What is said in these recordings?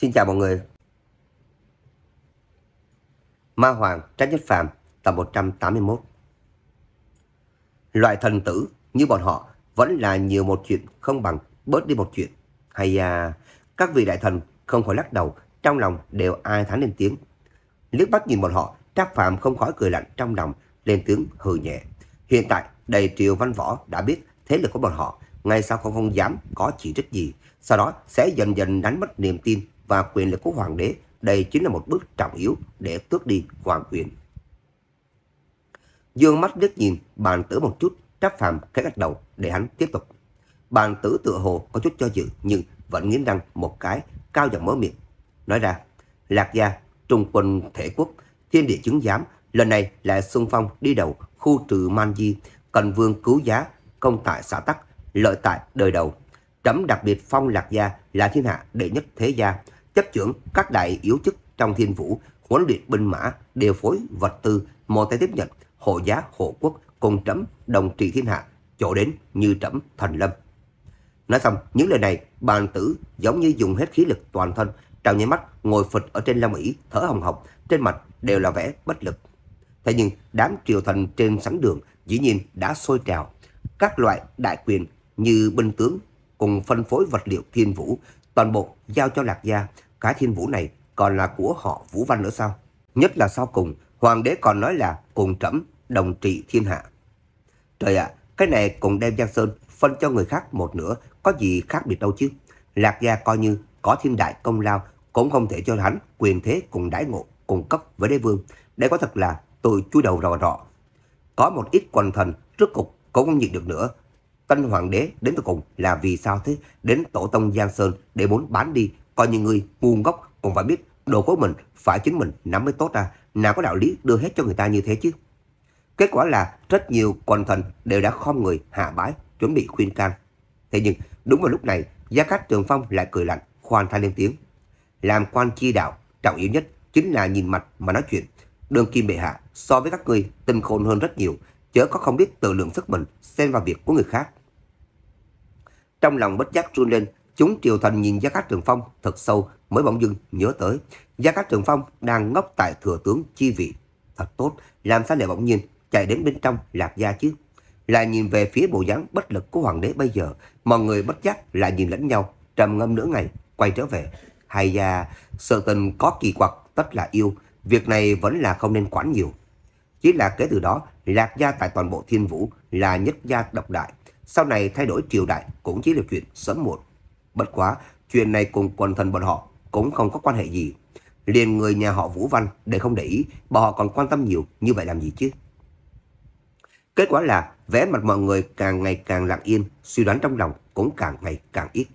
Xin chào mọi người. Ma Hoàng Trách Nhất Phạm tập 181 Loại thần tử như bọn họ vẫn là nhiều một chuyện không bằng bớt đi một chuyện. Hay à, các vị đại thần không khỏi lắc đầu, trong lòng đều ai thắng lên tiếng. Liếc bắt nhìn bọn họ, Trác Phạm không khỏi cười lạnh trong lòng, lên tiếng hừ nhẹ. Hiện tại, đầy triều văn võ đã biết thế lực của bọn họ, ngay sau không không dám có chỉ trích gì, sau đó sẽ dần dần đánh mất niềm tin và quyền lực của hoàng đế, đây chính là một bước trọng yếu để tước đi hoàng quyền. Dương mắt đứt nhìn bàn tử một chút, tráp phàm cái gạch đầu để hắn tiếp tục. Bàn tử tựa hồ có chút cho dự nhưng vẫn nghiến răng một cái, cao giọng mở miệng. Nói ra, Lạc Gia, Trung quân thể quốc, thiên địa chứng giám, lần này lại xung phong đi đầu khu trừ man di, cần vương cứu giá, công tại xã tắc, lợi tại đời đầu. Trẫm đặc biệt phong Lạc Gia là thiên hạ đệ nhất thế gia, chấp trưởng các đại yếu chức trong thiên vũ, huấn luyện binh mã, điều phối vật tư, mò tay tiếp nhận, hộ giá hộ quốc, cùng trẫm đồng trị thiên hạ, chỗ đến như trẫm thành lâm. Nói xong những lời này, bàn tử giống như dùng hết khí lực toàn thân, trào nháy mắt ngồi phịch ở trên long ỷ thở hồng hộc, trên mặt đều là vẻ bất lực. Thế nhưng đám triều thần trên sánh đường dĩ nhiên đã sôi trào. Các loại đại quyền như binh tướng cùng phân phối vật liệu thiên vũ toàn bộ giao cho lạc gia cái thiên vũ này còn là của họ Vũ Văn nữa sao? Nhất là sau cùng, hoàng đế còn nói là cùng trẫm đồng trị thiên hạ. Trời ạ, à, cái này cùng đem Giang Sơn phân cho người khác một nửa, có gì khác biệt đâu chứ? Lạc gia coi như có thiên đại công lao, cũng không thể cho hắn quyền thế cùng đãi ngộ, cùng cấp với đế vương. Đây có thật là tôi chui đầu rò rọ. Có một ít quần thần, trước cục cũng không nhịn được nữa. Tân hoàng đế đến từ cùng là vì sao thế? Đến tổ tông Giang Sơn để muốn bán đi có những người ngu ngốc còn phải biết đồ của mình phải chính mình nắm mới tốt ra, nào có đạo lý đưa hết cho người ta như thế chứ. Kết quả là rất nhiều quần thần đều đã khom người hạ bái, chuẩn bị khuyên can. Thế nhưng đúng vào lúc này, gia cát trường phong lại cười lạnh, khoan thai lên tiếng. Làm quan chi đạo, trọng yếu nhất chính là nhìn mặt mà nói chuyện. Đường kim bệ hạ so với các ngươi tinh khôn hơn rất nhiều, chớ có không biết tự lượng sức mình xen vào việc của người khác. Trong lòng bất giác run lên, Chúng Triều Thần nhìn Gia Cát Trường Phong thật sâu mới bỗng dưng nhớ tới. Gia Cát Trường Phong đang ngốc tại thừa tướng chi vị. Thật tốt, làm sao lại bỗng nhiên chạy đến bên trong lạc gia chứ? Lại nhìn về phía bộ dáng bất lực của hoàng đế bây giờ, mọi người bất giác lại nhìn lẫn nhau, trầm ngâm nửa ngày, quay trở về. Hay gia sự tình có kỳ quặc tất là yêu, việc này vẫn là không nên quản nhiều. Chỉ là kể từ đó, lạc gia tại toàn bộ thiên vũ là nhất gia độc đại. Sau này thay đổi triều đại cũng chỉ là chuyện sớm muộn. Bất quá, chuyện này cùng quần thần bọn họ cũng không có quan hệ gì. Liền người nhà họ Vũ Văn để không để ý, bọn họ còn quan tâm nhiều như vậy làm gì chứ? Kết quả là vẻ mặt mọi người càng ngày càng lặng yên, suy đoán trong lòng cũng càng ngày càng ít.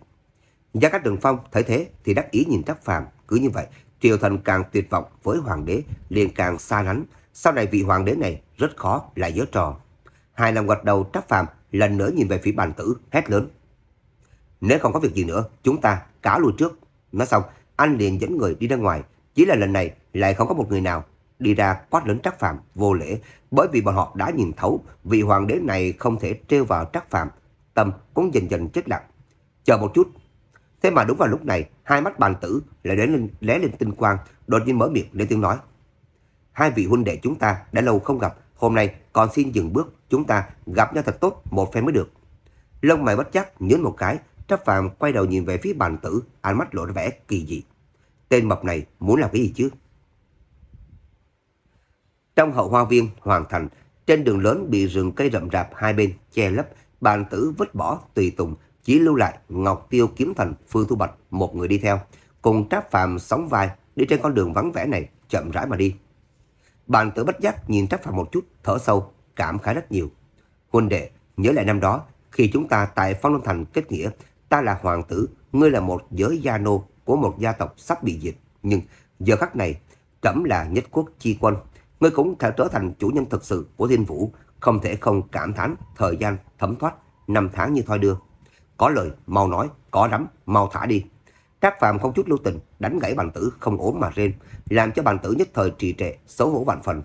Gia Cát Đường Phong thấy thế thì đắc ý nhìn Trác Phàm cứ như vậy, triều thần càng tuyệt vọng với hoàng đế, liền càng xa lánh. Sau này vị hoàng đế này rất khó lại giở trò. Hai lòng gật đầu Trác Phàm lần nữa nhìn về phía bàn tử, hét lớn. Nếu không có việc gì nữa, chúng ta cáo lui trước. Nói xong, anh liền dẫn người đi ra ngoài. Chỉ là lần này lại không có một người nào đi ra quát lớn trắc phạm vô lễ bởi vì bọn họ đã nhìn thấu vị hoàng đế này không thể trêu vào trắc phạm tâm cũng dần dần chết lặng chờ một chút thế mà đúng vào lúc này hai mắt bàn tử lại đến lên lóe lên tinh quang đột nhiên mở miệng lên tiếng nói hai vị huynh đệ chúng ta đã lâu không gặp hôm nay còn xin dừng bước chúng ta gặp nhau thật tốt một phen mới được lông mày bất giác nhớ một cái Trác Phàm quay đầu nhìn về phía bàn tử, ánh mắt lộ ra vẻ kỳ dị. Tên mập này muốn làm cái gì chứ? Trong hậu hoa viên hoàn thành, trên đường lớn bị rừng cây rậm rạp hai bên che lấp, bàn tử vứt bỏ tùy tùng, chỉ lưu lại Ngọc Tiêu Kiếm Thành Phương Thu Bạch một người đi theo, cùng Trác Phàm sóng vai đi trên con đường vắng vẻ này chậm rãi mà đi. Bàn tử bất giác nhìn Trác Phàm một chút, thở sâu, cảm khái rất nhiều. Huynh đệ, nhớ lại năm đó, khi chúng ta tại Phong Long Thành kết nghĩa, ta là hoàng tử, ngươi là một giới gia nô của một gia tộc sắp bị diệt. Nhưng giờ khắc này, trẫm là nhất quốc chi quân, ngươi cũng thể trở thành chủ nhân thực sự của thiên vũ, không thể không cảm thán thời gian thấm thoát, năm tháng như thoi đưa. Có lời, mau nói, có nắm, mau thả đi. các Phạm không chút lưu tình, đánh gãy bàn tử không ốm mà rên, làm cho bàn tử nhất thời trì trệ, xấu hổ vạn phần.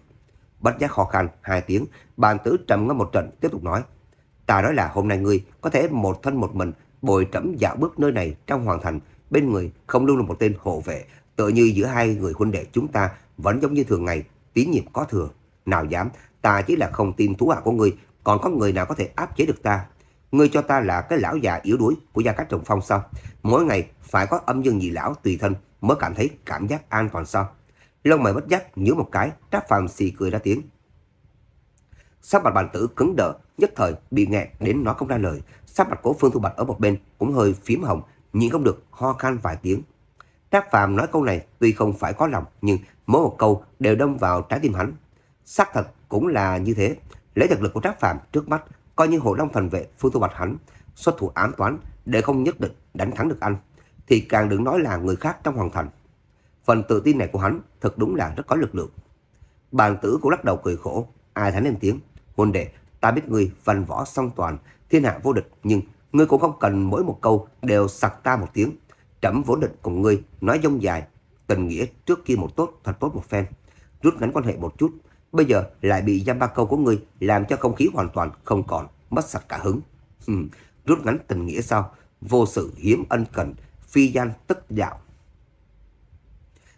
Bách giác khó khăn, hai tiếng, bàn tử trầm ngâm một trận, tiếp tục nói. Ta nói là hôm nay ngươi có thể một thân một mình Bồi trẫm dạo bước nơi này trong hoàng thành, bên người không luôn là một tên hộ vệ, tự như giữa hai người huynh đệ chúng ta vẫn giống như thường ngày, tín nhiệm có thừa. Nào dám, ta chỉ là không tin thú hạ của ngươi, còn có người nào có thể áp chế được ta. Ngươi cho ta là cái lão già yếu đuối của gia cách trồng phong sao? Mỗi ngày phải có âm dương nhị lão tùy thân mới cảm thấy cảm giác an toàn sao? Lông mày bất giác nhớ một cái, tráp phàm xì cười ra tiếng. Sắc mặt bàn tử cứng đờ, nhất thời bị nghẹn đến nói không ra lời. Sắc mặt cố Phương Thu Bạch ở một bên cũng hơi phím hồng, nhịn không được ho khan vài tiếng. Trác Phàm nói câu này tuy không phải có lòng nhưng mỗi một câu đều đâm vào trái tim hắn. Xác thật cũng là như thế. Lấy thực lực của Trác Phàm trước mắt coi như Hồ Long thành vệ Phương Thu Bạch hắn xuất thủ ám toán để không nhất định đánh thắng được anh thì càng đừng nói là người khác trong hoàng thành. Phần tự tin này của hắn thật đúng là rất có lực lượng. Bàn tử cũng lắc đầu cười khổ, ai thắng lên tiếng hôn đệ ta biết ngươi văn võ song toàn thiên hạ vô địch nhưng ngươi cũng không cần mỗi một câu đều sặc ta một tiếng trẫm vốn định cùng ngươi nói dông dài tình nghĩa trước kia một tốt thật tốt một phen rút ngắn quan hệ một chút bây giờ lại bị giam ba câu của ngươi làm cho không khí hoàn toàn không còn mất sạch cả hứng ừ, rút ngắn tình nghĩa sao vô sự hiếm ân cần phi gian tức đạo.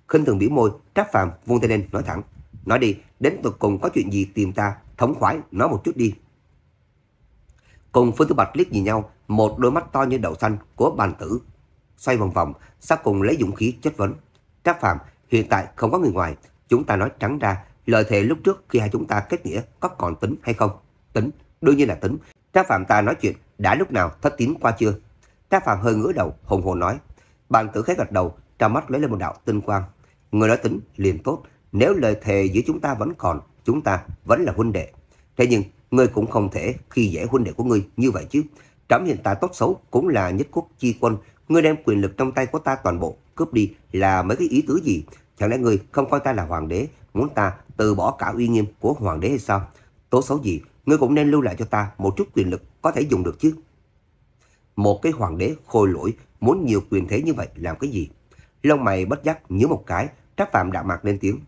khinh thường biểu môi trác phàm vung tay lên nói thẳng Nói đi, đến tận cùng có chuyện gì tìm ta, thống khoái, nói một chút đi. Cùng Phương Tư Bạch liếc nhìn nhau, một đôi mắt to như đậu xanh của bàn tử. Xoay vòng vòng, sắp cùng lấy dũng khí chất vấn. Trác Phạm, hiện tại không có người ngoài, chúng ta nói trắng ra, lời thề lúc trước khi hai chúng ta kết nghĩa có còn tính hay không? Tính, đương nhiên là tính. Trác Phạm ta nói chuyện đã lúc nào thất tín qua chưa? Trác Phạm hơi ngửa đầu, hùng hồn nói. Bàn tử khẽ gật đầu, trong mắt lấy lên một đạo tinh quang. Người nói tính liền tốt, nếu lời thề giữa chúng ta vẫn còn, chúng ta vẫn là huynh đệ. Thế nhưng, ngươi cũng không thể khi dễ huynh đệ của ngươi như vậy chứ. Trẫm hiện tại tốt xấu cũng là nhất quốc chi quân. Ngươi đem quyền lực trong tay của ta toàn bộ, cướp đi là mấy cái ý tứ gì? Chẳng lẽ ngươi không coi ta là hoàng đế, muốn ta từ bỏ cả uy nghiêm của hoàng đế hay sao? Tốt xấu gì, ngươi cũng nên lưu lại cho ta một chút quyền lực có thể dùng được chứ. Một cái hoàng đế khôi lỗi muốn nhiều quyền thế như vậy làm cái gì? Lông mày bất giác nhớ một cái, Trác Phạm đạm mạc lên tiếng.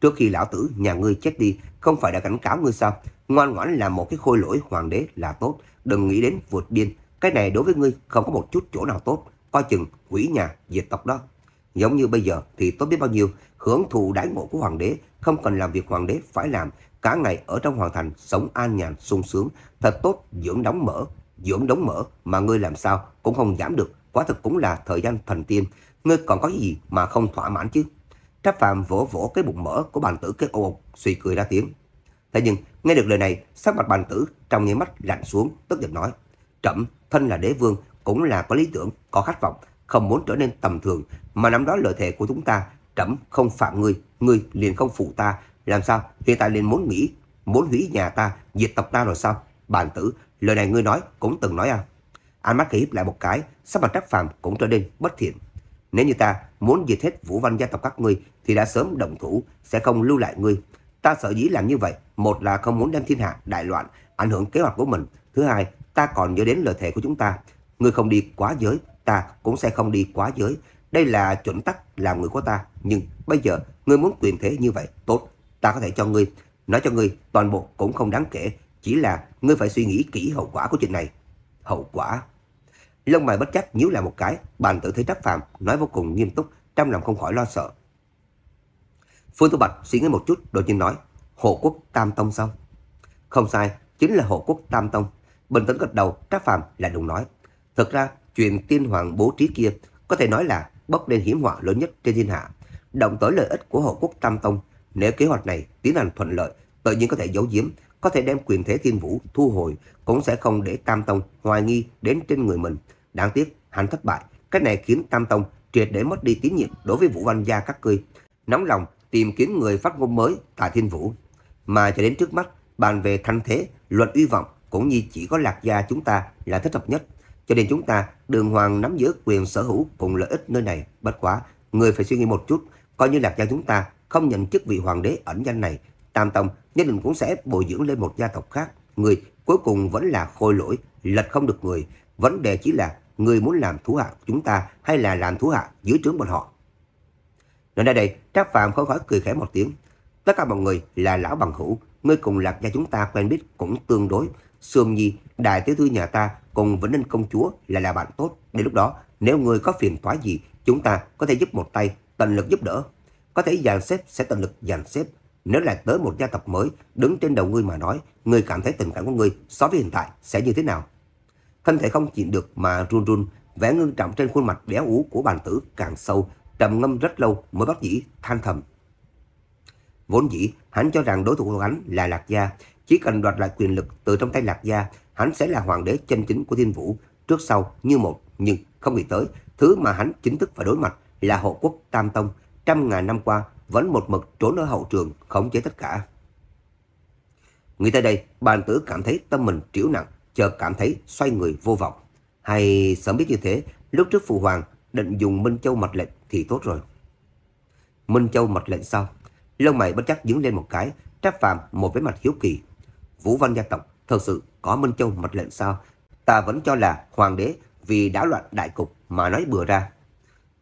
Trước khi lão tử nhà ngươi chết đi, không phải đã cảnh cáo ngươi sao? Ngoan ngoãn là một cái khôi lỗi hoàng đế là tốt, đừng nghĩ đến vượt biên. Cái này đối với ngươi không có một chút chỗ nào tốt, coi chừng hủy nhà, diệt tộc đó. Giống như bây giờ thì tốt biết bao nhiêu, hưởng thụ đãi ngộ của hoàng đế, không cần làm việc hoàng đế phải làm. Cả ngày ở trong hoàng thành, sống an nhàn, sung sướng, thật tốt, dưỡng đóng mỡ, dưỡng đóng mỡ mà ngươi làm sao cũng không giảm được. quả thực cũng là thời gian thần tiên, ngươi còn có gì mà không thỏa mãn chứ? Tháp Phạm vỗ vỗ cái bụng mỡ của bàn tử cái ồn, suy cười ra tiếng. Thế nhưng, nghe được lời này, sắc mặt bàn tử trong nháy mắt lạnh xuống, tức giận nói. Trẫm thân là đế vương, cũng là có lý tưởng, có khát vọng, không muốn trở nên tầm thường, mà năm đó lợi thể của chúng ta, trẫm không phạm ngươi, ngươi liền không phụ ta, làm sao hiện tại liền muốn nghĩ, muốn hủy nhà ta, diệt tộc ta rồi sao? Bàn tử, lời này ngươi nói cũng từng nói à? Ánh mắt khỉ hiếp lại một cái, sắc mặt trắc phàm cũng trở nên bất thiện. Nếu như ta muốn diệt hết vũ văn gia tộc các ngươi thì đã sớm đồng thủ, sẽ không lưu lại ngươi. Ta sợ dĩ làm như vậy, một là không muốn đem thiên hạ đại loạn, ảnh hưởng kế hoạch của mình. Thứ hai, ta còn nhớ đến lời thề của chúng ta. Ngươi không đi quá giới, ta cũng sẽ không đi quá giới. Đây là chuẩn tắc làm người của ta. Nhưng bây giờ, ngươi muốn quyền thế như vậy, tốt, ta có thể cho ngươi. Nói cho ngươi, toàn bộ cũng không đáng kể, chỉ là ngươi phải suy nghĩ kỹ hậu quả của chuyện này. Hậu quả Lông mày bất chấp nhíu lại một cái, bàn tự thấy trắc phàm, nói vô cùng nghiêm túc, trong lòng không khỏi lo sợ. Phương Tô Bạch suy nghĩ một chút, đột nhiên nói, hộ quốc Tam Tông sao? Không sai, chính là hộ quốc Tam Tông. Bình tĩnh gật đầu, trắc phàm lại đùng nói. Thật ra, chuyện tiên hoàng bố trí kia có thể nói là bốc lên hiểm họa lớn nhất trên thiên hạ. Động tới lợi ích của hộ quốc Tam Tông, nếu kế hoạch này tiến hành thuận lợi, tự nhiên có thể giấu giếm, có thể đem quyền thế thiên vũ thu hồi, cũng sẽ không để Tam Tông hoài nghi đến trên người mình. Đáng tiếc, hắn thất bại. Cách này khiến Tam Tông triệt để mất đi tín nhiệm đối với Vũ Văn Gia các cười. Nóng lòng tìm kiếm người phát ngôn mới tại Thiên Vũ. Mà cho đến trước mắt, bàn về thanh thế, luật uy vọng cũng như chỉ có lạc gia chúng ta là thích hợp nhất. Cho nên chúng ta, đường hoàng nắm giữ quyền sở hữu cùng lợi ích nơi này. Bất quá, người phải suy nghĩ một chút, coi như lạc gia chúng ta không nhận chức vị hoàng đế ẩn danh này. Tam Tông nhất định cũng sẽ bồi dưỡng lên một gia tộc khác. Người cuối cùng vẫn là khôi lỗi, lật không được người. Vấn đề chỉ là người muốn làm thủ hạ của chúng ta hay là làm thủ hạ dưới trướng bọn họ. Nói ra đây, Trác Phạm không khỏi cười khẽ một tiếng. Tất cả mọi người là lão bằng hữu, người cùng lạc gia chúng ta quen biết cũng tương đối. Sương Nhi, đại tiểu thư nhà ta cùng Vĩnh Ninh công chúa là là bạn tốt. Đến lúc đó, nếu người có phiền toái gì, chúng ta có thể giúp một tay, tận lực giúp đỡ. Có thể dàn xếp sẽ tận lực dàn xếp. Nếu là tới một gia tộc mới, đứng trên đầu ngươi mà nói, ngươi cảm thấy tình cảm của ngươi so với hiện tại sẽ như thế nào? thân thể không chịu được mà run run, vẻ ngưng trọng trên khuôn mặt béo ú của bàn tử càng sâu, trầm ngâm rất lâu mới bắt dĩ than thầm. Vốn dĩ, hắn cho rằng đối thủ của hắn là Lạc Gia, chỉ cần đoạt lại quyền lực từ trong tay Lạc Gia, hắn sẽ là hoàng đế chân chính của thiên vũ, trước sau như một, nhưng không nghĩ tới, thứ mà hắn chính thức phải đối mặt là hộ quốc Tam Tông, trăm ngàn năm qua vẫn một mực trốn ở hậu trường khống chế tất cả. Nghĩ tới đây, bàn tử cảm thấy tâm mình triểu nặng, chợt cảm thấy xoay người vô vọng. Hay sớm biết như thế, lúc trước Phụ Hoàng định dùng Minh Châu mật lệnh thì tốt rồi. Minh Châu mật lệnh sao? Lông mày bất chắc dướng lên một cái, tráp phàm một với mặt hiếu kỳ. Vũ văn gia tộc thật sự có Minh Châu mật lệnh sao? Ta vẫn cho là hoàng đế vì đảo loạn đại cục mà nói bừa ra.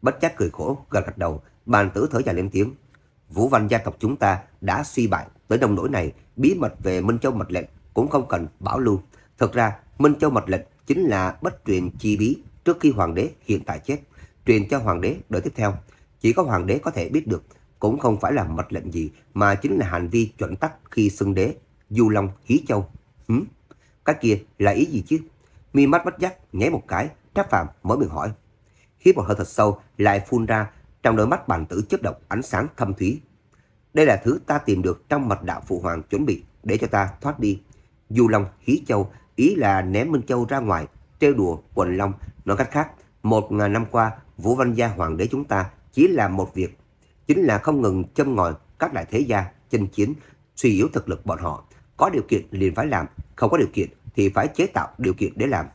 Bất chắc cười khổ, gật gật đầu, bàn tử thở dài lên tiếng. Vũ văn gia tộc chúng ta đã suy bại tới đồng nỗi này, bí mật về Minh Châu mật lệnh cũng không cần bảo lưu. Thật ra, Minh Châu mật lệnh chính là bất truyền chi bí trước khi hoàng đế hiện tại chết, truyền cho hoàng đế đời tiếp theo. Chỉ có hoàng đế có thể biết được, cũng không phải là mật lệnh gì mà chính là hành vi chuẩn tắc khi xưng đế, du long hí châu. Hứng? Cái kia là ý gì chứ? Mi mắt bất giác nháy một cái, trác phạm mở miệng hỏi. Hít một hơi thật sâu lại phun ra, trong đôi mắt bàn tử chớp động ánh sáng thâm thúy. Đây là thứ ta tìm được trong mật đạo phụ hoàng chuẩn bị để cho ta thoát đi. Du long hí châu ý là ném Minh Châu ra ngoài, trêu đùa Quần Long. Nói cách khác, một ngàn năm qua, Vũ Văn Gia Hoàng đế chúng ta chỉ làm một việc, chính là không ngừng châm ngòi các đại thế gia, chinh chiến, suy yếu thực lực bọn họ. Có điều kiện liền phải làm, không có điều kiện thì phải chế tạo điều kiện để làm.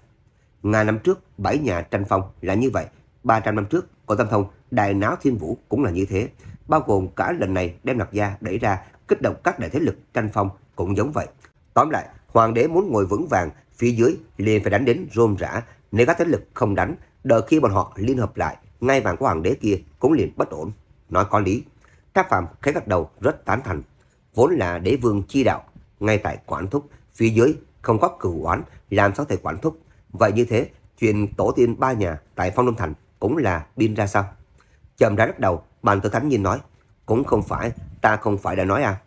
Ngàn năm trước, bảy nhà tranh phong là như vậy. 300 năm trước, Cổ tâm thông, đại náo thiên vũ cũng là như thế. Bao gồm cả lần này đem lạc gia đẩy ra, kích động các đại thế lực tranh phong cũng giống vậy. Tóm lại, hoàng đế muốn ngồi vững vàng, phía dưới liền phải đánh đến rôm rã, nếu các thế lực không đánh, đợi khi bọn họ liên hợp lại, ngay vàng của hoàng đế kia cũng liền bất ổn. Nói có lý, Tháp Phạm khẽ gật đầu rất tán thành. Vốn là đế vương chi đạo, ngay tại quản thúc, phía dưới không có cửu oán, làm sao thể quản thúc. Vậy như thế, chuyện tổ tiên ba nhà tại Phong Đông Thành cũng là pin ra sao? Chậm ra lắc đầu, bàn tử thánh nhìn nói, cũng không phải, ta không phải đã nói à.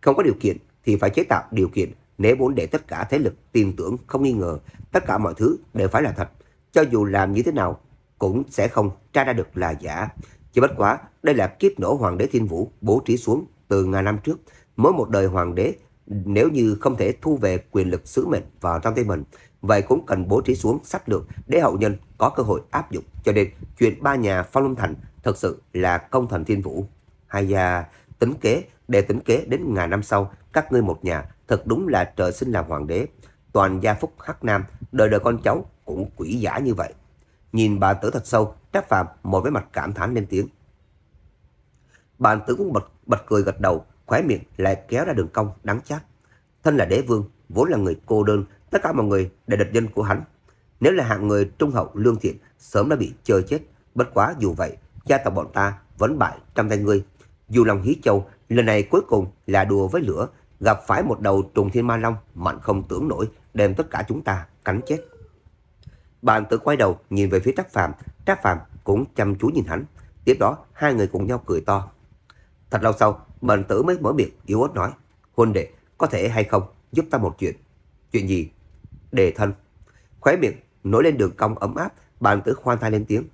Không có điều kiện thì phải chế tạo điều kiện nếu muốn để tất cả thế lực tin tưởng không nghi ngờ, tất cả mọi thứ đều phải là thật, cho dù làm như thế nào cũng sẽ không tra ra được là giả. Chỉ bất quá, đây là kiếp nổ hoàng đế Thiên Vũ bố trí xuống từ ngàn năm trước, mỗi một đời hoàng đế nếu như không thể thu về quyền lực sứ mệnh vào trong tay mình, vậy cũng cần bố trí xuống sách lược để hậu nhân có cơ hội áp dụng. Cho nên, chuyện ba nhà Phong Long Thành thật sự là công thần Thiên Vũ. Hay à, tính kế, để tính kế đến ngàn năm sau, các ngươi một nhà thật đúng là trời sinh làm hoàng đế. Toàn gia phúc Hắc Nam, đời đời con cháu cũng quỷ giả như vậy. Nhìn bà tử thật sâu, Trác phàm một với mặt cảm thán lên tiếng. Bà tử cũng bật, bật cười gật đầu, khóe miệng lại kéo ra đường cong đáng chát. Thân là đế vương, vốn là người cô đơn, tất cả mọi người đều địch nhân của hắn. Nếu là hạng người trung hậu lương thiện, sớm đã bị chơi chết. Bất quá dù vậy, gia tộc bọn ta vẫn bại trong tay ngươi. Dù lòng hí châu, lần này cuối cùng là đùa với lửa, gặp phải một đầu trùng thiên ma long mạnh không tưởng nổi, đem tất cả chúng ta cắn chết. Bàn tử quay đầu nhìn về phía Trác Phạm, Trác Phạm cũng chăm chú nhìn hắn. Tiếp đó, hai người cùng nhau cười to. Thật lâu sau, bàn tử mới mở miệng yếu ớt nói, huynh đệ, có thể hay không giúp ta một chuyện. Chuyện gì? Đề thân. Khóe miệng nổi lên đường cong ấm áp, bàn tử khoan thai lên tiếng.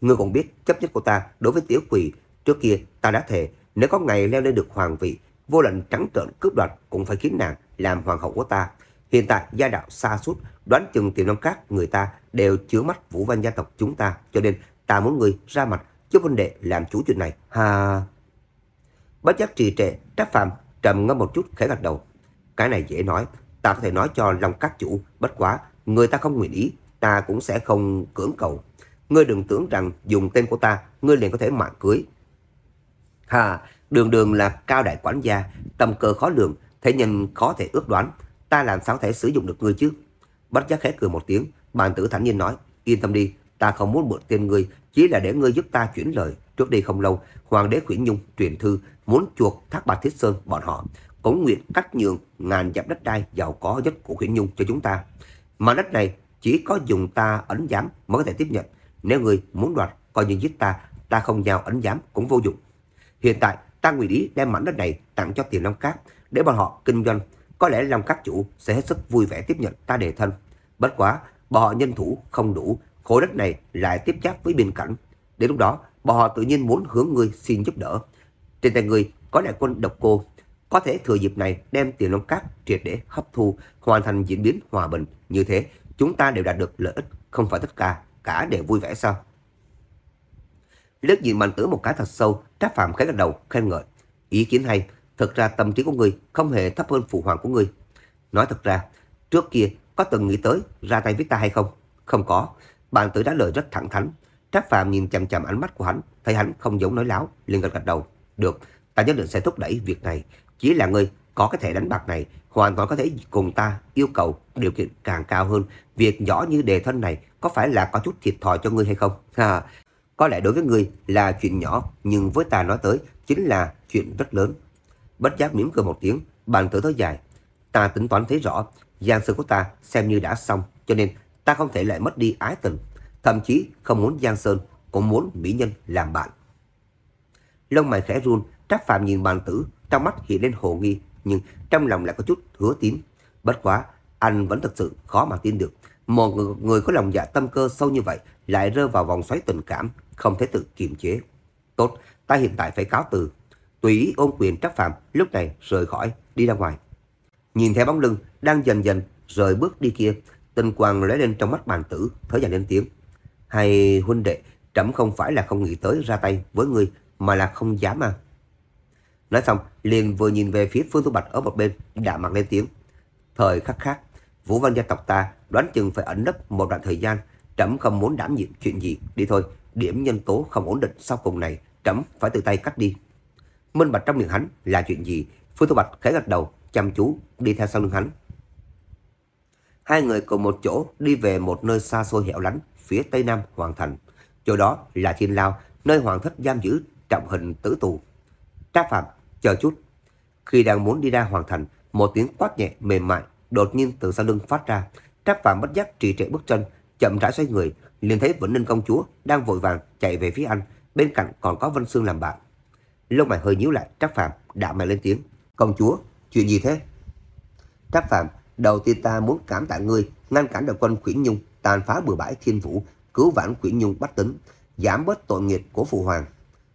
Ngươi còn biết chấp nhất của ta đối với tiểu Quỳ trước kia ta đã thề nếu có ngày leo lên được hoàng vị, vô lệnh trắng trợn cướp đoạt cũng phải khiến nàng làm hoàng hậu của ta. Hiện tại gia đạo xa suốt, đoán chừng tiềm năng các người ta đều chứa mắt vũ văn gia tộc chúng ta, cho nên ta muốn người ra mặt giúp huynh đệ làm chủ chuyện này. Ha. Bất giác trì trệ, trác phàm trầm ngâm một chút khẽ gật đầu. Cái này dễ nói, ta có thể nói cho lòng các chủ, bất quá người ta không nguyện ý, ta cũng sẽ không cưỡng cầu. Ngươi đừng tưởng rằng dùng tên của ta, ngươi liền có thể mạng cưới. Hà, Đường đường là cao đại quản gia, tầm cờ khó lường, thể nhìn khó thể ước đoán, ta làm sao thể sử dụng được ngươi chứ? Bất giác khẽ cười một tiếng, bàn tử thản nhiên nói, yên tâm đi, ta không muốn mượn tiền ngươi, chỉ là để ngươi giúp ta chuyển lời. Trước đây không lâu, Hoàng đế Khuyển Nhung truyền thư muốn chuộc Thác Bạt Thiết Sơn bọn họ, cũng nguyện cắt nhường ngàn dặm đất đai giàu có nhất của Khuyển Nhung cho chúng ta. Mà đất này chỉ có dùng ta ẩn giám mới có thể tiếp nhận. Nếu ngươi muốn đoạt, coi như giết ta, ta không giao ẩn giám cũng vô dụng. Hiện tại Tăng Nguy Đĩ đem mảnh đất này tặng cho tiền Long Cát để bọn họ kinh doanh. Có lẽ Long Cát chủ sẽ hết sức vui vẻ tiếp nhận ta đề thân. Bất quá, bọn họ nhân thủ không đủ, khối đất này lại tiếp giáp với biên cảnh. Đến lúc đó, bọn họ tự nhiên muốn hướng ngươi xin giúp đỡ. Trên tay ngươi có đại quân độc cô, có thể thừa dịp này đem tiền Long Cát triệt để hấp thu, hoàn thành diễn biến hòa bình. Như thế, chúng ta đều đạt được lợi ích, không phải tất cả, cả để vui vẻ sao? liếc nhìn mạnh tử một cái thật sâu, trác phạm khẽ gật đầu, khen ngợi. Ý kiến hay, thật ra tâm trí của người không hề thấp hơn phụ hoàng của ngươi. Nói thật ra, trước kia có từng nghĩ tới ra tay với ta hay không? Không có, bạn tử đã lời rất thẳng thắn. Trác phạm nhìn chằm chằm ánh mắt của hắn, thấy hắn không giống nói láo, liền gật gật đầu. Được, ta nhất định sẽ thúc đẩy việc này. Chỉ là ngươi có cái thẻ đánh bạc này, hoàn toàn có thể cùng ta yêu cầu điều kiện càng cao hơn. Việc nhỏ như đề thân này có phải là có chút thiệt thòi cho ngươi hay không? À, có lẽ đối với người là chuyện nhỏ, nhưng với ta nói tới chính là chuyện rất lớn. Bất giác mỉm cười một tiếng, bàn tử thở dài. Ta tính toán thấy rõ, gian sự của ta xem như đã xong, cho nên ta không thể lại mất đi ái tình. Thậm chí không muốn Giang Sơn, cũng muốn mỹ nhân làm bạn. Lông mày khẽ run, Trác Phạm nhìn bàn tử, trong mắt hiện lên hồ nghi, nhưng trong lòng lại có chút hứa tín. Bất quá, anh vẫn thật sự khó mà tin được. Một người có lòng dạ tâm cơ sâu như vậy lại rơi vào vòng xoáy tình cảm, không thể tự kiềm chế. Tốt, ta hiện tại phải cáo từ. Tùy ý ôn quyền trắc phạm lúc này rời khỏi, đi ra ngoài. Nhìn theo bóng lưng, đang dần dần rời bước đi kia, tinh quang lóe lên trong mắt bàn tử, thở dài lên tiếng. Hay huynh đệ, trẫm không phải là không nghĩ tới ra tay với ngươi, mà là không dám à. Nói xong, liền vừa nhìn về phía Phương Thu Bạch ở một bên, đã mặt lên tiếng. Thời khắc khác, Vũ Văn gia tộc ta đoán chừng phải ẩn nấp một đoạn thời gian, trẫm không muốn đảm nhiệm chuyện gì, đi thôi, điểm nhân tố không ổn định sau cùng này, trẫm phải từ tay cắt đi. Minh Bạch trong miệng hắn là chuyện gì? Phương Thu Bạch khẽ gật đầu, chăm chú đi theo sau lưng hắn. Hai người cùng một chỗ đi về một nơi xa xôi hẻo lánh phía tây nam Hoàng Thành. Chỗ đó là Thiên Lao, nơi Hoàng thất giam giữ trọng hình tử tù. Trác Phạm, chờ chút. Khi đang muốn đi ra Hoàng Thành, một tiếng quát nhẹ mềm mại đột nhiên từ sau lưng phát ra. Trác Phạm bất giác trì trệ bước chân, chậm rãi xoay người, liền thấy Vĩnh Ninh công chúa đang vội vàng chạy về phía anh, bên cạnh còn có Vân xương làm bạn. Lông mày hơi nhíu lại, Trác Phạm đạm mày lên tiếng, "Công chúa, chuyện gì thế?" Trác Phạm, "Đầu tiên ta muốn cảm tạ ngươi ngăn cản đội quân quỷ Nhung tàn phá bừa bãi Thiên Vũ, cứu vãn quỷ Nhung bất tính, giảm bớt tội nghiệp của phụ hoàng."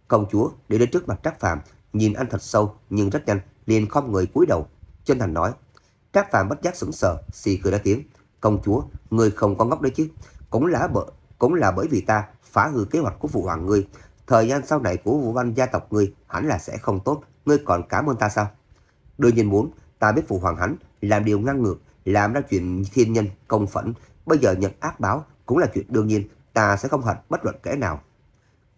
Công chúa đi đến trước mặt Trác Phạm, nhìn anh thật sâu nhưng rất nhanh liền không người cúi đầu, chân thành nói, Trác Phàm bất giác sững sờ, xì cười ra tiếng. Công chúa, người không có ngốc đấy chứ cũng là bởi, cũng là bởi vì ta phá hư kế hoạch của phụ hoàng ngươi. Thời gian sau này của vũ văn gia tộc ngươi hẳn là sẽ không tốt, ngươi còn cảm ơn ta sao? Đương nhiên muốn, ta biết phụ hoàng hắn làm điều ngang ngược, làm ra chuyện thiên nhân, công phẫn, bây giờ nhận ác báo cũng là chuyện đương nhiên, ta sẽ không hận bất luận kẻ nào.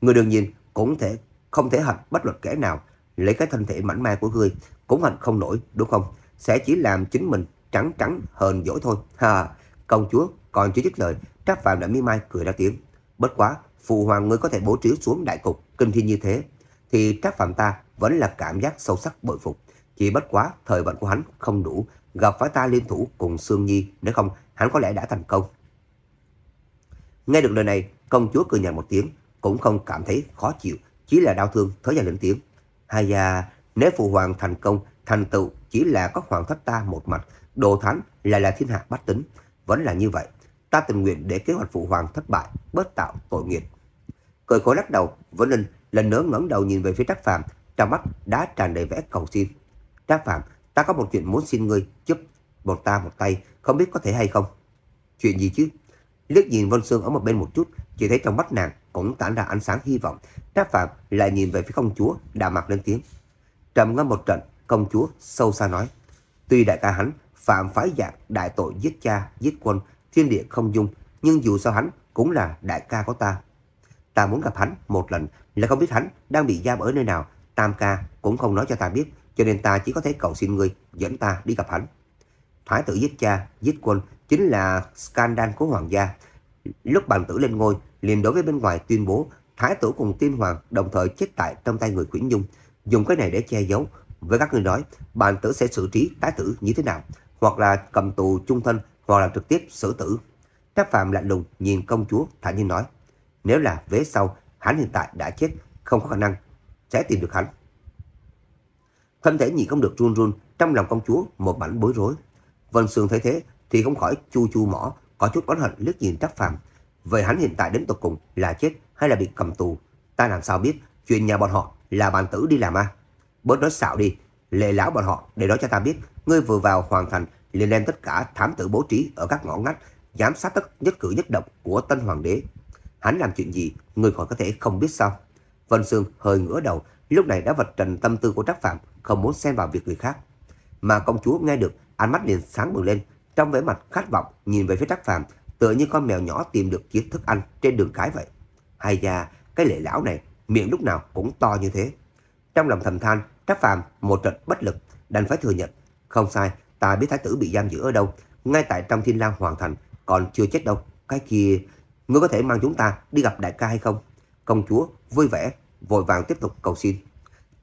người đương nhiên cũng thể không thể hận bất luận kẻ nào, lấy cái thân thể mảnh mai của ngươi cũng hận không nổi, đúng không? Sẽ chỉ làm chính mình trắng trắng hờn dỗi thôi. Ha, công chúa còn chưa dứt lời Trác Phạm đã mím mai cười ra tiếng. Bất quá, phụ hoàng ngươi có thể bố trí xuống đại cục kinh thiên như thế, thì Trác Phạm ta vẫn là cảm giác sâu sắc bội phục. Chỉ bất quá thời vận của hắn không đủ, gặp phải ta liên thủ cùng Sương Nhi, nếu không hắn có lẽ đã thành công. Nghe được lời này, công chúa cười nhạt một tiếng, cũng không cảm thấy khó chịu, chỉ là đau thương thở dài lên tiếng. Hay à, nếu phụ hoàng thành công, thành tựu chỉ là có hoàng thất ta một mặt, đồ thánh lại là thiên hạ bách tính, vẫn là như vậy ta tình nguyện để kế hoạch phụ hoàng thất bại, bớt tạo tội nghiệp. Cười khổ lắc đầu, Võ linh lần nữa ngẩng đầu nhìn về phía Trác phạm, trong mắt đã tràn đầy vẻ cầu xin. Trác phạm, ta có một chuyện muốn xin ngươi giúp bọn ta một tay, không biết có thể hay không. Chuyện gì chứ? Liếc nhìn Vân Sương ở một bên một chút, chỉ thấy trong mắt nàng cũng tản ra ánh sáng hy vọng. Trác phạm lại nhìn về phía công chúa, đạm mặt lên tiếng. Trầm ngâm một trận, công chúa sâu xa nói: "Tuy đại ca hắn phạm phái giặc đại tội giết cha, giết quân, thiên địa không dung, nhưng dù sao hắn cũng là đại ca của ta. Ta muốn gặp hắn một lần là không biết hắn đang bị giam ở nơi nào, tam ca cũng không nói cho ta biết, cho nên ta chỉ có thể cầu xin người dẫn ta đi gặp hắn. Thái tử giết cha, giết quân chính là scandal của hoàng gia. Lúc bàn tử lên ngôi, liền đối với bên ngoài tuyên bố thái tử cùng tiên hoàng đồng thời chết tại trong tay người Quyển Dung. Dùng cái này để che giấu. Với các người nói, bàn tử sẽ xử trí thái tử như thế nào? Hoặc là cầm tù chung thân hoặc là trực tiếp xử tử. Trác Phạm lạnh lùng nhìn công chúa thản nhiên nói, nếu là vế sau, hắn hiện tại đã chết, không có khả năng sẽ tìm được hắn. Thân thể nhìn không được run run, trong lòng công chúa một mảnh bối rối. Vân Sương thấy thế thì không khỏi chu chu mỏ, có chút oán hận liếc nhìn Trác Phạm. Vậy hắn hiện tại đến tột cùng là chết hay là bị cầm tù? Ta làm sao biết chuyện nhà bọn họ là bàn tử đi làm à? Bớt nói xạo đi, lệ lão bọn họ để nói cho ta biết, ngươi vừa vào hoàn thành liền lên tất cả thám tử bố trí ở các ngõ ngách, giám sát tất nhất cử nhất động của tân hoàng đế. Hắn làm chuyện gì, người khỏi có thể không biết sao. Vân Sương hơi ngửa đầu, lúc này đã vật trần tâm tư của Trác Phạm, không muốn xem vào việc người khác. Mà công chúa nghe được, ánh mắt liền sáng bừng lên, trong vẻ mặt khát vọng nhìn về phía Trác Phạm, tựa như con mèo nhỏ tìm được kiến thức ăn trên đường cái vậy. Hay da, cái lệ lão này, miệng lúc nào cũng to như thế. Trong lòng thầm than, Trác Phạm một trận bất lực, đành phải thừa nhận, không sai, ta biết thái tử bị giam giữ ở đâu, ngay tại trong thiên lang hoàng thành, còn chưa chết đâu, cái kia, ngươi có thể mang chúng ta đi gặp đại ca hay không? Công chúa vui vẻ, vội vàng tiếp tục cầu xin.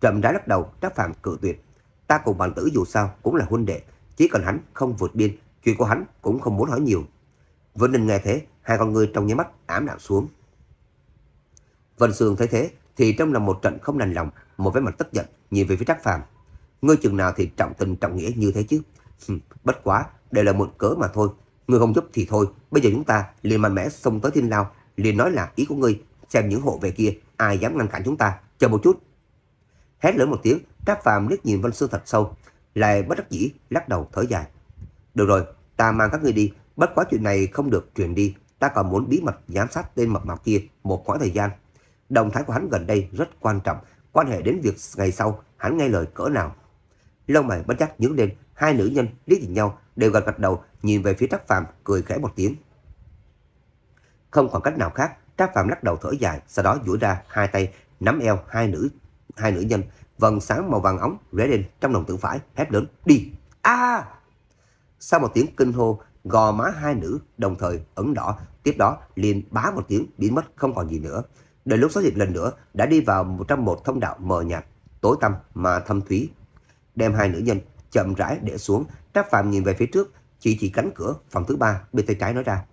Trầm đã lắc đầu, trác phàm cự tuyệt. Ta cùng bản tử dù sao cũng là huynh đệ, chỉ cần hắn không vượt biên, chuyện của hắn cũng không muốn hỏi nhiều. Vân Ninh nghe thế, hai con người trong nháy mắt ảm đạm xuống. Vân Sương thấy thế, thì trong lòng một trận không đành lòng, một vẻ mặt tức giận nhìn về phía Trác Phàm. Ngươi chừng nào thì trọng tình trọng nghĩa như thế chứ? Ừ, bất quá, đây là một cớ mà thôi. người không giúp thì thôi, bây giờ chúng ta liền mạnh mẽ xông tới thiên lao, liền nói là ý của ngươi, xem những hộ về kia, ai dám ngăn cản chúng ta, chờ một chút. Hét lớn một tiếng, Trác Phàm liếc nhìn Văn Sư thật sâu, lại bất đắc dĩ, lắc đầu thở dài. Được rồi, ta mang các ngươi đi, bất quá chuyện này không được truyền đi, ta còn muốn bí mật giám sát tên mập mạp kia một khoảng thời gian. Động thái của hắn gần đây rất quan trọng, quan hệ đến việc ngày sau hắn nghe lời cỡ nào. Lông mày bất giác nhướng lên, hai nữ nhân liếc nhìn nhau, đều gật gật đầu, nhìn về phía Trác Phàm, cười khẽ một tiếng. Không còn cách nào khác, Trác Phàm lắc đầu thở dài, sau đó duỗi ra hai tay, nắm eo hai nữ hai nữ nhân, vầng sáng màu vàng óng rẽ lên trong lòng tự phải, hét lớn, "Đi!" A! À! Sau một tiếng kinh hô, gò má hai nữ đồng thời ẩn đỏ, tiếp đó liền bá một tiếng biến mất không còn gì nữa. Đến lúc xuất hiện lần nữa đã đi vào một trong một thông đạo mờ nhạt, tối tăm mà thâm thúy, đem hai nữ nhân chậm rãi để xuống, Trác Phạm nhìn về phía trước, chỉ chỉ cánh cửa phòng thứ ba bên tay trái nói ra.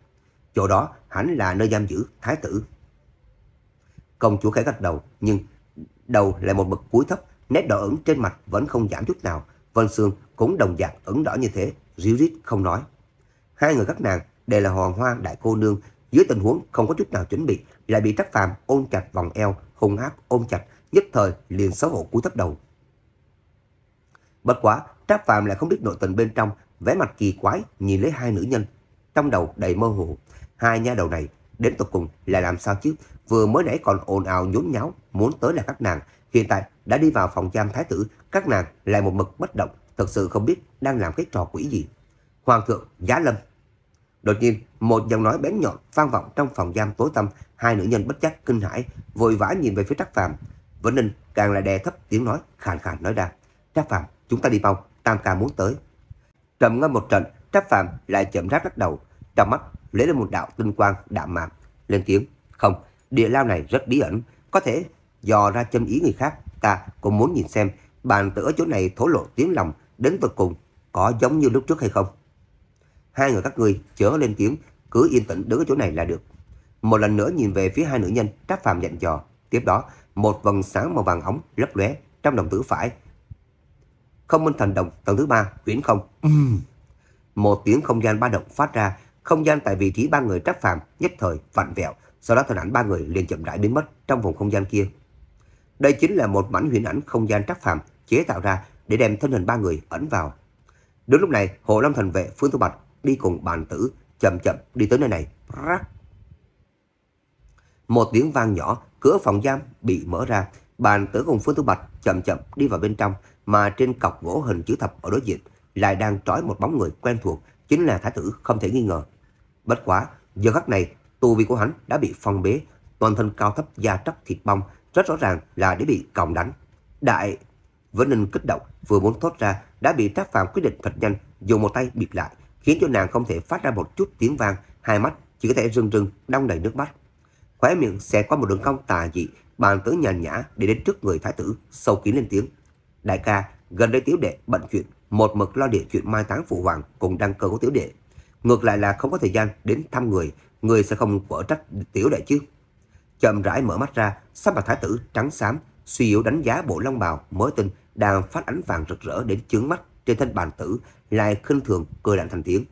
Chỗ đó hẳn là nơi giam giữ thái tử. Công chúa khẽ gật đầu, nhưng đầu lại một bậc cúi thấp, nét đỏ ửng trên mặt vẫn không giảm chút nào. Vân Sương cũng đồng dạng ửng đỏ như thế, ríu rít không nói. Hai người các nàng đều là hoàng hoa đại cô nương, dưới tình huống không có chút nào chuẩn bị, lại bị Trác Phạm ôm chặt vòng eo, hung áp ôm chặt, nhất thời liền xấu hổ cúi thấp đầu. Bất quá, Trác Phạm lại không biết nội tình bên trong, vẻ mặt kỳ quái nhìn lấy hai nữ nhân, trong đầu đầy mơ hồ. Hai nha đầu này đến tục cùng là làm sao chứ? Vừa mới nãy còn ồn ào nhốn nháo, muốn tới là các nàng, hiện tại đã đi vào phòng giam thái tử, các nàng lại một mực bất động, thật sự không biết đang làm cái trò quỷ gì. Hoàng thượng, giá lâm. Đột nhiên, một giọng nói bén nhọn vang vọng trong phòng giam tối tăm, hai nữ nhân bất giác kinh hãi, vội vã nhìn về phía Trác Phạm. Vẫn nên càng là đè thấp tiếng nói, khàn khàn nói ra: "Trác Phạm, chúng ta đi mau, Tam ca muốn tới. Trầm ngâm một trận, Trác Phạm lại chậm ráp lắc đầu, trong mắt lấy lên một đạo tinh quang đạm mạc, lên tiếng, "Không, địa lao này rất bí ẩn, có thể dò ra châm ý người khác, ta cũng muốn nhìn xem bàn tử ở chỗ này thổ lộ tiếng lòng đến tận cùng có giống như lúc trước hay không." Hai người các ngươi chớ lên tiếng, cứ yên tĩnh đứng ở chỗ này là được. Một lần nữa nhìn về phía hai nữ nhân, Trác Phạm dặn dò, tiếp đó một vầng sáng màu vàng óng lấp lóe trong đồng tử phải không minh thành đồng tầng thứ ba huyễn không uhm. một tiếng không gian ba động phát ra không gian tại vị trí ba người trắc phạm nhất thời vặn vẹo sau đó thân ảnh ba người liền chậm rãi biến mất trong vùng không gian kia đây chính là một mảnh huyễn ảnh không gian trắc phạm chế tạo ra để đem thân hình ba người ẩn vào đúng lúc này hồ long thành vệ phương thu bạch đi cùng bàn tử chậm chậm đi tới nơi này rắc một tiếng vang nhỏ cửa phòng giam bị mở ra bàn tử cùng phương thu bạch chậm chậm đi vào bên trong mà trên cọc gỗ hình chữ thập ở đối diện lại đang trói một bóng người quen thuộc chính là thái tử không thể nghi ngờ. Bất quá, giờ khắc này, tu vi của hắn đã bị phong bế, toàn thân cao thấp da tróc thịt bong, rất rõ ràng là để bị còng đánh. Đại Vân Ninh kích động, vừa muốn thoát ra đã bị Trác Phàm quyết định thật nhanh, dùng một tay bịt lại, khiến cho nàng không thể phát ra một chút tiếng vang, hai mắt chỉ có thể rưng rưng đong đầy nước mắt. Khóe miệng xẹt qua một đường cong tà dị, bàn tử nhàn nhã để đến trước người thái tử, sâu kín lên tiếng. Đại ca, gần đây tiểu đệ bận chuyện, một mực lo địa chuyện mai táng phụ hoàng cùng đăng cơ của tiểu đệ. Ngược lại là không có thời gian đến thăm người, người sẽ không vỡ trách tiểu đệ chứ. Chậm rãi mở mắt ra, sắc mặt thái tử trắng xám, suy yếu đánh giá bộ long bào mới tinh đang phát ánh vàng rực rỡ đến chướng mắt trên thân bàn tử, lại khinh thường cười lạnh thành tiếng.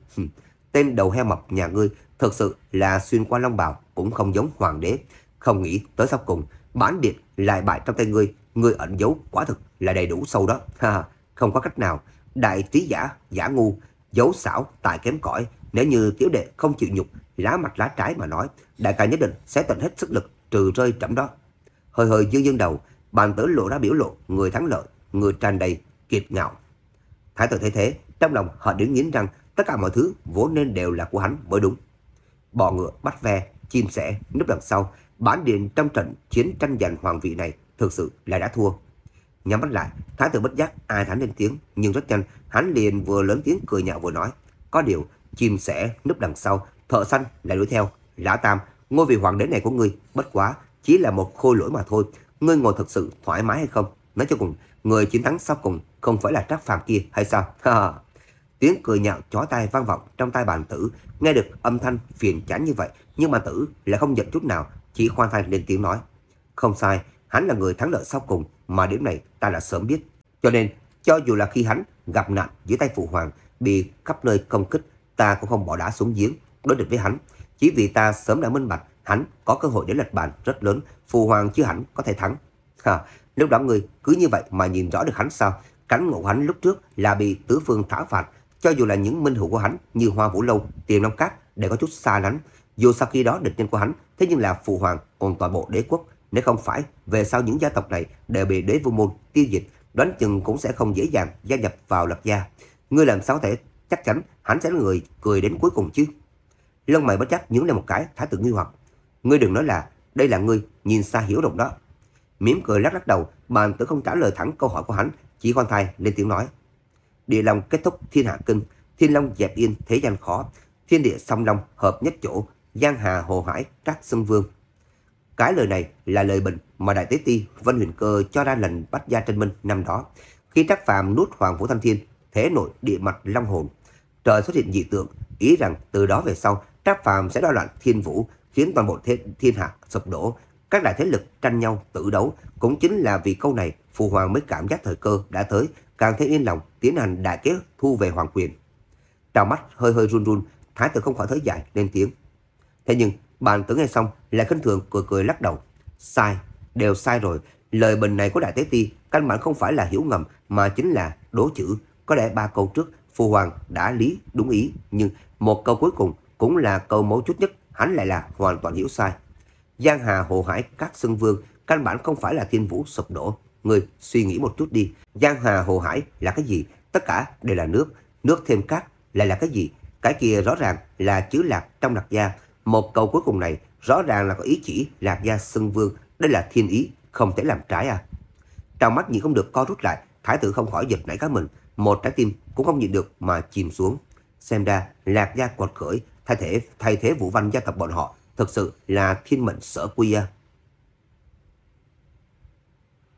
Tên đầu heo mập nhà ngươi thật sự là xuyên qua long bào cũng không giống hoàng đế, không nghĩ tới sau cùng bán điệt lại bại trong tay ngươi, ngươi ẩn giấu quả thực là đầy đủ sâu đó. Ha, không có cách nào, đại trí giả, giả ngu, giấu xảo, tài kém cỏi. Nếu như tiểu đệ không chịu nhục, lá mặt lá trái mà nói, đại ca nhất định sẽ tận hết sức lực trừ rơi trẫm đó. Hơi hơi dương dương đầu, bàn tử lộ ra biểu lộ, người thắng lợi, người tràn đầy, kiệt ngạo. Thái tử thấy thế, trong lòng họ đứng nghiến rằng tất cả mọi thứ vốn nên đều là của hắn mới đúng. Bò ngựa, bắt ve, chim sẻ, núp đằng sau, Bản Điện trong trận chiến tranh giành hoàng vị này thực sự là đã thua. Nhắm mắt lại, Thái tử bất giác ai thán lên tiếng, nhưng rất nhanh, hắn liền vừa lớn tiếng cười nhạo vừa nói. Có điều, chim sẻ núp đằng sau, thợ săn lại đuổi theo. Lã Tam, ngôi vị hoàng đế này của ngươi, bất quá, chỉ là một khôi lỗi mà thôi. Ngươi ngồi thật sự thoải mái hay không? Nói cho cùng, người chiến thắng sau cùng không phải là trác phàm kia hay sao? Tiếng cười nhạo chó tai vang vọng trong tai bàn tử, nghe được âm thanh phiền chán như vậy, nhưng mà tử lại không giận chút nào, chỉ khoan thai lên tiếng nói. Không sai, hắn là người thắng lợi sau cùng, mà điểm này ta đã sớm biết. Cho nên, cho dù là khi hắn gặp nạn dưới tay phụ hoàng, bị khắp nơi công kích, ta cũng không bỏ đá xuống giếng, đối địch với hắn. Chỉ vì ta sớm đã minh bạch, hắn có cơ hội để lật bàn rất lớn, phụ hoàng chứ hắn có thể thắng. Ha, lúc đó người cứ như vậy mà nhìn rõ được hắn sao? Cánh ngộ hắn lúc trước là bị tứ phương thả phạt, cho dù là những minh hữu của hắn như Hoa Vũ Lâu, Tiền Long Cát để có chút xa lánh. Dù sau khi đó địch nhân của hắn, thế nhưng là phụ hoàng còn toàn bộ đế quốc, nếu không phải về sau những gia tộc này đều bị đế vương môn tiêu diệt, đoán chừng cũng sẽ không dễ dàng gia nhập vào lập gia. Ngươi làm sao thể chắc chắn hắn sẽ là người cười đến cuối cùng chứ? Lông mày bất chắc nhướng lên một cái, thái tử nghi hoặc. Ngươi đừng nói là đây là ngươi nhìn xa hiểu rộng đó. Mỉm cười lắc lắc đầu, bàn tử không trả lời thẳng câu hỏi của hắn, chỉ khoan thai lên tiếng nói. Địa long kết thúc thiên hạ kinh, thiên long dẹp yên thế gian khó, thiên địa song long hợp nhất chỗ, Giang Hà Hồ Hải trác xuân vương. Cái lời này là lời bình mà Đại Tế Ti vân Huyền Cơ cho ra lệnh bắt gia trinh Minh năm đó, khi trác phạm nút Hoàng Vũ Thanh Thiên, thế nội địa mạch long hồn. Trời xuất hiện dị tượng, ý rằng từ đó về sau, trác phạm sẽ đo loạn thiên vũ, khiến toàn bộ thế thiên hạ sụp đổ, các đại thế lực tranh nhau tự đấu cũng chính là vì câu này phù hoàng mới cảm giác thời cơ đã tới càng thấy yên lòng tiến hành đại kế thu về hoàng quyền trào mắt hơi hơi run run thái tử không khỏi thở dài lên tiếng Thế nhưng, bàn tử nghe xong lại khinh thường cười cười lắc đầu. Sai, đều sai rồi. Lời bình này của Đại Tế Ti căn bản không phải là hiểu ngầm mà chính là đố chữ. Có lẽ ba câu trước Phu Hoàng đã lý đúng ý nhưng một câu cuối cùng cũng là câu mấu chốt nhất hắn lại là hoàn toàn hiểu sai. Giang Hà Hồ Hải các xưng vương căn bản không phải là thiên vũ sụp đổ. Người suy nghĩ một chút đi. Giang Hà Hồ Hải là cái gì? Tất cả đều là nước. Nước thêm cát lại là cái gì? Cái kia rõ ràng là chứa lạc trong lạc gia một câu cuối cùng này rõ ràng là có ý chỉ lạc gia sân vương, đây là thiên ý, không thể làm trái à. Trong mắt nhìn không được co rút lại, thái tử không khỏi giật nảy cá mình, một trái tim cũng không nhịn được mà chìm xuống. Xem ra lạc gia quật khởi, thay thế thay thế vũ văn gia tập bọn họ, thực sự là thiên mệnh sở quy à.